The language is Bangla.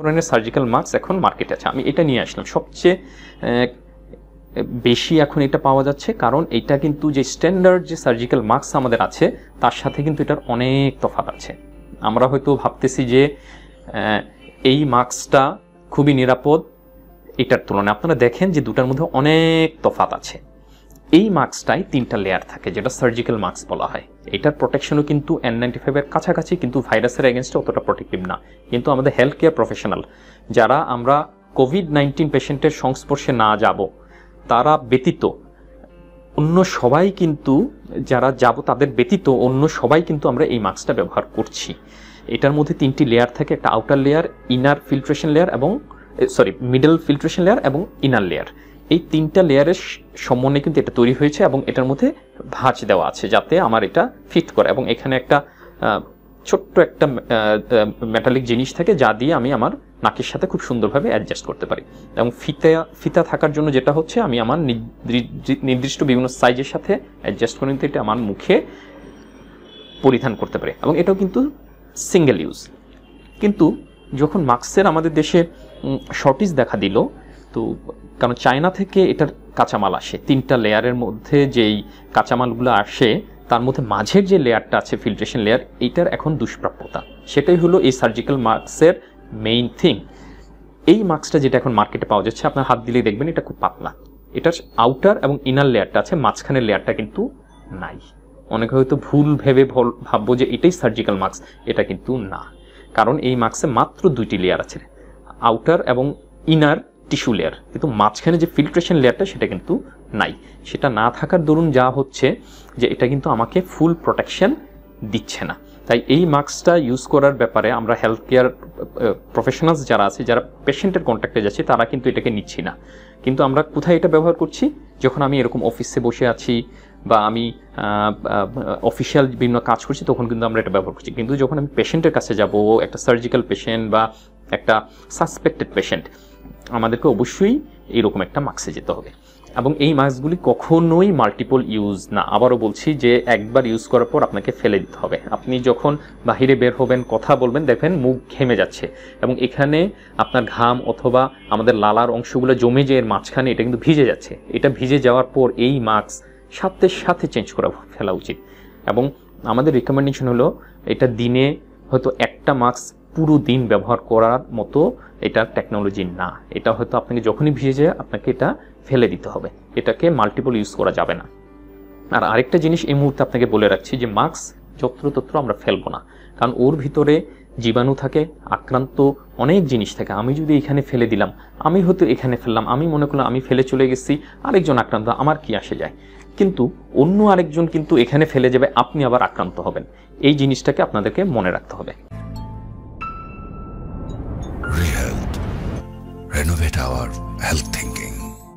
ধরনের সার্জিক্যাল মাস্ক এখন মার্কেটে আছে আমি এটা নিয়ে আসলাম সবচেয়ে বেশি এখন এটা পাওয়া যাচ্ছে কারণ এটা কিন্তু যে স্ট্যান্ডার্ড যে সার্জিক্যাল মাস্ক আমাদের আছে তার সাথে কিন্তু এটার অনেক তফাত আছে আমরা হয়তো ভাবতেছি যে এই মাস্কটা খুবই নিরাপদ এটার তুলনায় আপনারা দেখেন যে দুটার মধ্যে অনেক তফাত আছে এই মাস্কটায় তিনটা লেয়ার থাকে যেটা সার্জিক্যাল মাস্ক বলা হয় এটার প্রোটেকশনও কিন্তু এন নাইনটি ফাইভের কাছাকাছি কিন্তু ভাইরাসের এগেনস্টে অতটা প্রোটেক্টিভ না কিন্তু আমাদের হেলথ কেয়ার প্রফেশনাল যারা আমরা কোভিড নাইন্টিন পেশেন্টের সংস্পর্শে না যাব তারা ব্যতীত অন্য সবাই কিন্তু যারা যাব তাদের ব্যতীত অন্য সবাই কিন্তু আমরা এই মাস্কটা ব্যবহার করছি এটার মধ্যে তিনটি লেয়ার থাকে একটা outer layer inner filtration layer এবং সরি মিডল ফিল্ট্রেশন লেয়ার এবং ইনার লেয়ার এই তিনটা লেয়ারের সমন্বয়ে কিন্তু এটা তৈরি হয়েছে এবং এটার মধ্যে ভাঁজ দেওয়া আছে যাতে আমার এটা ফিট করে এবং এখানে একটা ছোট্ট একটা মেটালিক জিনিস থাকে যা দিয়ে আমি আমার নাকের সাথে খুব সুন্দরভাবে অ্যাডজাস্ট করতে পারি এবং ফিতা ফিতা থাকার জন্য যেটা হচ্ছে আমি আমার নির্দিষ্ট বিভিন্ন সাইজের সাথে অ্যাডজাস্ট করে নিতে এটা আমার মুখে পরিধান করতে পারি এবং এটাও কিন্তু সিঙ্গেল ইউজ কিন্তু যখন মাস্কের আমাদের দেশে শর্টেজ দেখা দিল তো কারণ চায়না থেকে এটার কাঁচামাল আসে তিনটা লেয়ারের মধ্যে যেই কাঁচামালগুলো আসে তার মধ্যে মাঝের যে লেয়ারটা আছে ফিল্ট্রেশন লেয়ার এইটার এখন দুষ্প্রাপ্যতা সেটাই হলো এই সার্জিক্যাল মাস্কের মেইন থিং এই মাস্কটা যেটা এখন মার্কেটে পাওয়া যাচ্ছে আপনার হাত দিলেই দেখবেন এটা খুব পাতলা এটার আউটার এবং ইনার লেয়ারটা আছে মাঝখানের লেয়ারটা কিন্তু নাই অনেকে হয়তো ভুল ভেবে ভাববো যে এটাই সার্জিক্যাল মাস্ক এটা কিন্তু না কারণ এই মাস্কে মাত্র দুইটি লেয়ার আছে আউটার এবং ইনার টিস্যু লেয়ার কিন্তু মাঝখানে যে ফিল্ট্রেশন লেয়ারটা সেটা কিন্তু নাই সেটা না থাকার দরুন যা হচ্ছে যে এটা কিন্তু আমাকে ফুল প্রোটেকশন দিচ্ছে না তাই এই মাস্কটা ইউজ করার ব্যাপারে আমরা হেলথ কেয়ার প্রফেশনালস যারা আছে যারা পেশেন্টের কন্ট্যাক্টে যাচ্ছে তারা কিন্তু এটাকে নিচ্ছি না কিন্তু আমরা কোথায় এটা ব্যবহার করছি যখন আমি এরকম অফিসে বসে আছি বা আমি অফিসিয়াল বিভিন্ন কাজ করছি তখন কিন্তু আমরা এটা ব্যবহার করছি কিন্তু যখন আমি পেশেন্টের কাছে যাব একটা সার্জিক্যাল পেশেন্ট বা একটা সাসপেক্টেড পেশেন্ট আমাদেরকে অবশ্যই এইরকম একটা মাস্কে যেতে হবে এবং এই মাস্কগুলি কখনোই মাল্টিপল ইউজ না আবারও বলছি যে একবার ইউজ করার পর আপনাকে ফেলে দিতে হবে আপনি যখন বাহিরে বের হবেন কথা বলবেন দেখবেন মুখ ঘেমে যাচ্ছে এবং এখানে আপনার ঘাম অথবা আমাদের লালার অংশগুলো জমে যে এর মাঝখানে এটা কিন্তু ভিজে যাচ্ছে এটা ভিজে যাওয়ার পর এই মাস্ক সাথে সাথে চেঞ্জ করা ফেলা উচিত এবং আমাদের রিকমেন্ডেশন হলো এটা দিনে হয়তো একটা মাস্ক পুরো দিন ব্যবহার করার মতো এটা টেকনোলজি না এটা হয়তো আপনাকে যখনই ভিজে যায় আপনাকে এটা ফেলে দিতে হবে এটাকে মাল্টিপল ইউজ করা যাবে না আর আরেকটা জিনিস এই মুহূর্তে আপনাকে বলে রাখছি যে মাস্ক যত্রতত্র আমরা ফেলবো না কারণ ওর ভিতরে জীবাণু থাকে আক্রান্ত অনেক জিনিস থাকে আমি যদি এখানে ফেলে দিলাম আমি হয়তো এখানে ফেললাম আমি মনে করলাম আমি ফেলে চলে গেছি আরেকজন আক্রান্ত আমার কি আসে যায় কিন্তু অন্য আরেকজন কিন্তু এখানে ফেলে যাবে আপনি আবার আক্রান্ত হবেন এই জিনিসটাকে আপনাদেরকে মনে রাখতে হবে